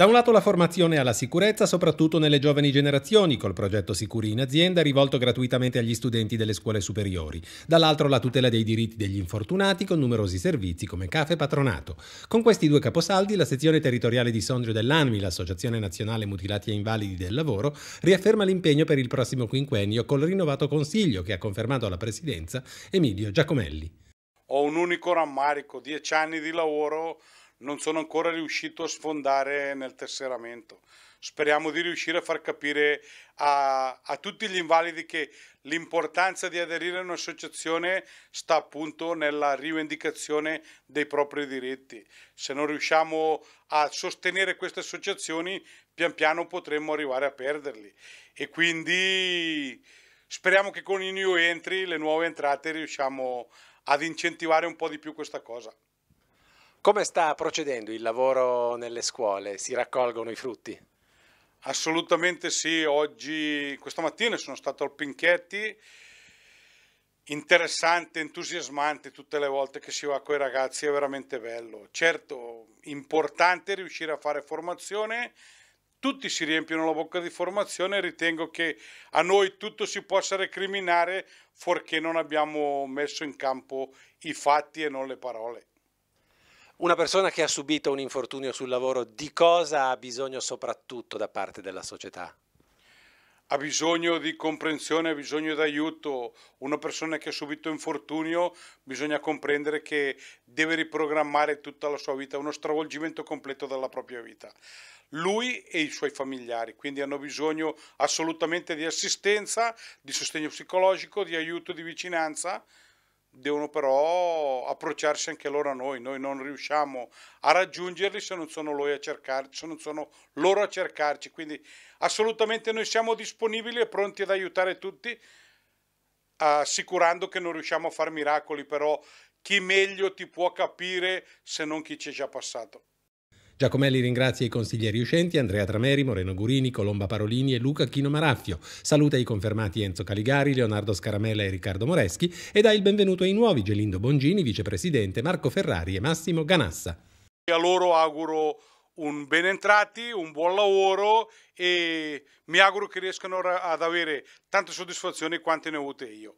Da un lato la formazione alla sicurezza, soprattutto nelle giovani generazioni, col progetto Sicuri in azienda rivolto gratuitamente agli studenti delle scuole superiori. Dall'altro la tutela dei diritti degli infortunati con numerosi servizi come CAFE Patronato. Con questi due caposaldi la sezione territoriale di Sondrio dell'ANMI, l'Associazione Nazionale Mutilati e Invalidi del Lavoro, riafferma l'impegno per il prossimo quinquennio col rinnovato consiglio che ha confermato alla presidenza Emilio Giacomelli. Ho un unico rammarico, dieci anni di lavoro non sono ancora riuscito a sfondare nel tesseramento. Speriamo di riuscire a far capire a, a tutti gli invalidi che l'importanza di aderire a un'associazione sta appunto nella rivendicazione dei propri diritti. Se non riusciamo a sostenere queste associazioni, pian piano potremmo arrivare a perderli. E quindi speriamo che con i new entry, le nuove entrate, riusciamo ad incentivare un po' di più questa cosa. Come sta procedendo il lavoro nelle scuole? Si raccolgono i frutti? Assolutamente sì, oggi, questa mattina sono stato al Pinchetti, interessante, entusiasmante tutte le volte che si va con i ragazzi, è veramente bello. Certo, importante riuscire a fare formazione, tutti si riempiono la bocca di formazione ritengo che a noi tutto si possa recriminare fuorché non abbiamo messo in campo i fatti e non le parole. Una persona che ha subito un infortunio sul lavoro, di cosa ha bisogno soprattutto da parte della società? Ha bisogno di comprensione, ha bisogno di aiuto. Una persona che ha subito infortunio bisogna comprendere che deve riprogrammare tutta la sua vita, uno stravolgimento completo della propria vita. Lui e i suoi familiari, quindi hanno bisogno assolutamente di assistenza, di sostegno psicologico, di aiuto, di vicinanza devono però approcciarsi anche loro a noi, noi non riusciamo a raggiungerli se non sono loro a cercarci, se non sono loro a cercarci, quindi assolutamente noi siamo disponibili e pronti ad aiutare tutti, assicurando che non riusciamo a fare miracoli, però chi meglio ti può capire se non chi ci è già passato. Giacomelli ringrazia i consiglieri uscenti Andrea Trameri, Moreno Gurini, Colomba Parolini e Luca Chino Maraffio. Saluta i confermati Enzo Caligari, Leonardo Scaramella e Riccardo Moreschi e dà il benvenuto ai nuovi Gelindo Bongini, vicepresidente, Marco Ferrari e Massimo Ganassa. A loro auguro un ben entrati, un buon lavoro e mi auguro che riescano ad avere tante soddisfazioni quante ne ho avute io.